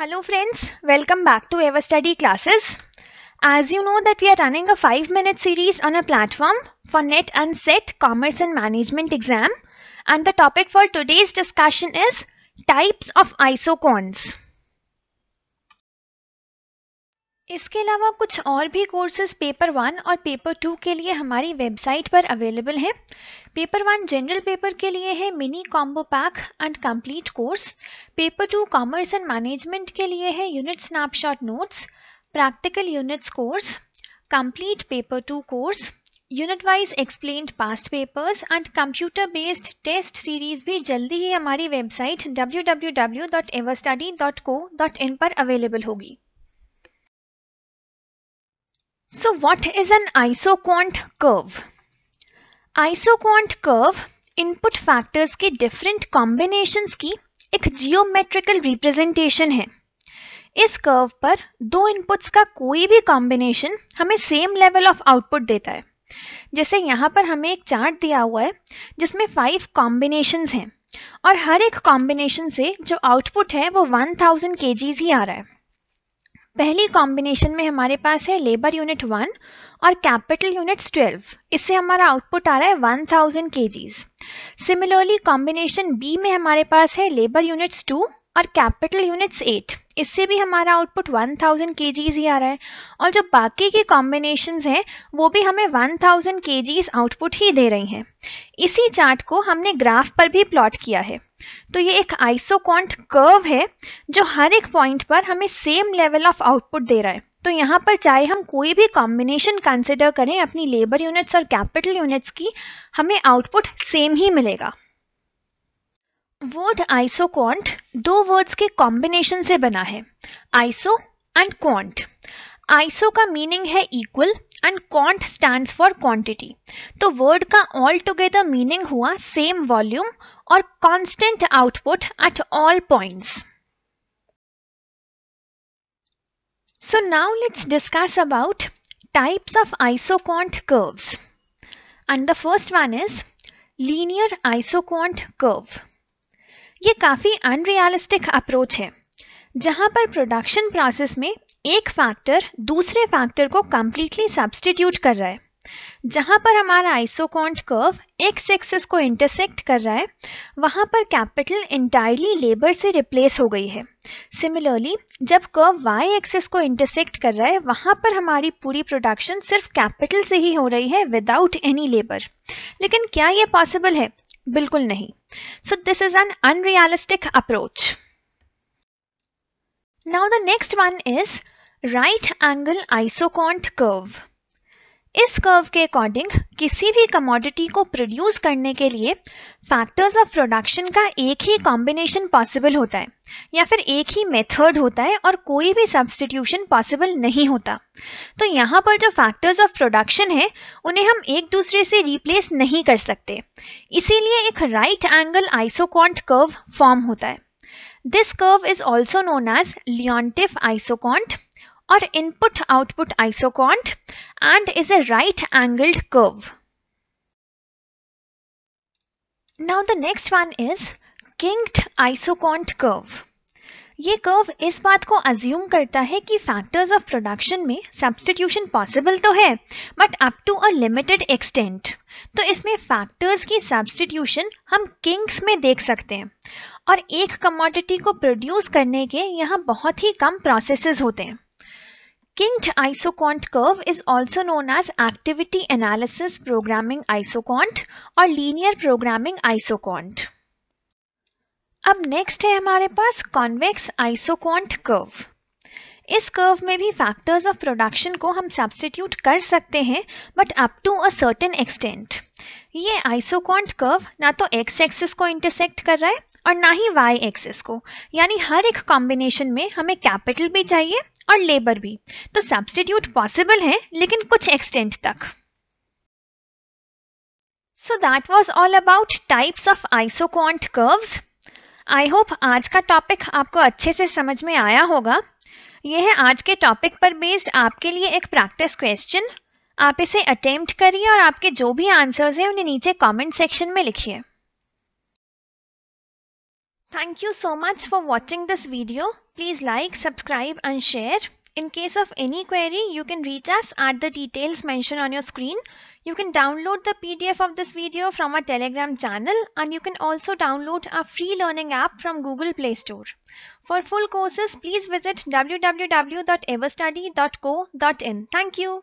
Hello friends, welcome back to EverStudy classes. As you know that we are running a 5 minute series on a platform for NET and SET Commerce and Management exam and the topic for today's discussion is types of isocons. इसके अलावा कुछ और भी courses paper one और paper two के लिए हमारी website पर अवेलेबल हैं पेपर वन जनरल पेपर के लिए है mini combo pack and complete course paper two commerce and management के लिए है unit snapshot notes practical units course complete paper two course unit wise explain past papers and computer based test series भी जल्दी ही हमारी website डब्ल्यू पर available होगी So what is an isoquant curve? Isoquant curve input factors के different combinations की एक जियोमेट्रिकल रिप्रेजेंटेशन है इस कर्व पर दो इनपुट्स का कोई भी कॉम्बिनेशन हमें सेम लेवल ऑफ आउटपुट देता है जैसे यहाँ पर हमें एक चार्ट दिया हुआ है जिसमें फाइव कॉम्बिनेशन हैं और हर एक कॉम्बिनेशन से जो आउटपुट है वो 1000 थाउजेंड ही आ रहा है पहली कॉम्बिनेशन में हमारे पास है लेबर यूनिट वन और कैपिटल यूनिट्स ट्वेल्व इससे हमारा आउटपुट आ रहा है वन थाउजेंड के सिमिलरली कॉम्बिनेशन बी में हमारे पास है लेबर यूनिट्स टू और कैपिटल यूनिट्स एट इससे भी हमारा आउटपुट 1000 थाउजेंड के ही आ रहा है और जो बाकी के कॉम्बिनेशन हैं वो भी हमें 1000 थाउजेंड के आउटपुट ही दे रही हैं इसी चार्ट को हमने ग्राफ पर भी प्लॉट किया है तो ये एक आइसोकॉन्ट कर्व है जो हर एक पॉइंट पर हमें सेम लेवल ऑफ आउटपुट दे रहा है तो यहाँ पर चाहे हम कोई भी कॉम्बिनेशन कंसिडर करें अपनी लेबर यूनिट्स और कैपिटल यूनिट्स की हमें आउटपुट सेम ही मिलेगा वर्ड आइसो क्वांट दो वर्ड्स के कॉम्बिनेशन से बना है आइसो एंड क्वांट आइसो का मीनिंग है equal and quant stand for quantity तो वर्ड का ऑल टुगेदर मीनिंग हुआ सेम वॉल्यूम और constant output at all points let's discuss about types of iso of curves and the first one is linear iso isoquant curve ये काफ़ी unrealistic approach है जहाँ पर production process में एक factor दूसरे फैक्टर को कम्प्लीटली सब्सटीट्यूट कर रहा है जहाँ पर हमारा आइसोकॉन्ट कर्व एक्स एक्सेस को इंटरसेक्ट कर रहा है वहाँ पर कैपिटल इंटायरली लेबर से रिप्लेस हो गई है सिमिलरली जब कर्व वाई एक्सेस को इंटरसेक्ट कर रहा है वहाँ पर हमारी पूरी प्रोडक्शन सिर्फ कैपिटल से ही हो रही है विदाउट एनी लेबर लेकिन क्या ये पॉसिबल है बिल्कुल नहीं so this is an unrealistic approach now the next one is right angle isoquant curve इस कर्व के अकॉर्डिंग किसी भी कमोडिटी को प्रोड्यूस करने के लिए फैक्टर्स ऑफ प्रोडक्शन का एक ही कॉम्बिनेशन पॉसिबल होता है या फिर एक ही मेथड होता है और कोई भी सब्सटीट्यूशन पॉसिबल नहीं होता तो यहाँ पर जो फैक्टर्स ऑफ प्रोडक्शन है उन्हें हम एक दूसरे से रिप्लेस नहीं कर सकते इसीलिए एक right angle isoquant curve form होता है this curve is also known as Leontief isoquant or input output isoquant and is a right angled curve. Now the next one is kinked isoquant curve. ये curve इस बात को assume करता है कि factors of production में substitution possible तो है but up to a limited extent तो इसमें फैक्टर्स की सब्सटीट्यूशन हम किंग्स में देख सकते हैं और एक कमोडिटी को प्रोड्यूस करने के यहाँ बहुत ही कम प्रोसेसेस होते हैं kinked isocont curve is also known as activity analysis programming isocont और linear programming isocont. अब नेक्स्ट है हमारे पास कॉन्वेक्स आइसोकॉन्ट कर्व इस कर्व में भी फैक्टर्स ऑफ प्रोडक्शन को हम सब्सटीट्यूट कर सकते हैं but up to a certain extent ये आइसोकॉन्ट कर्व ना तो एक्स एक्सिस को इंटरसेक्ट कर रहा है और ना ही वाई एक्सिस को यानी हर एक कॉम्बिनेशन में हमें कैपिटल भी चाहिए और लेबर भी तो सब्सटीट्यूट पॉसिबल है लेकिन कुछ एक्सटेंट तक so that was all about types of isoquant curves I hope आज का टॉपिक आपको अच्छे से समझ में आया होगा यह है आज के टॉपिक पर बेस्ड आपके लिए एक प्रैक्टिस क्वेश्चन आप इसे अटेम्प्ट करिए और आपके जो भी आंसर्स हैं उन्हें नीचे कमेंट सेक्शन में लिखिए thank you so much for watching this video please like subscribe and share in case of any query you can reach us at the details mentioned on your screen you can download the P D F of this video from our Telegram channel and you can also download a free learning app from Google Play Store for full courses please visit W W W dot ever study dot co dot in thank you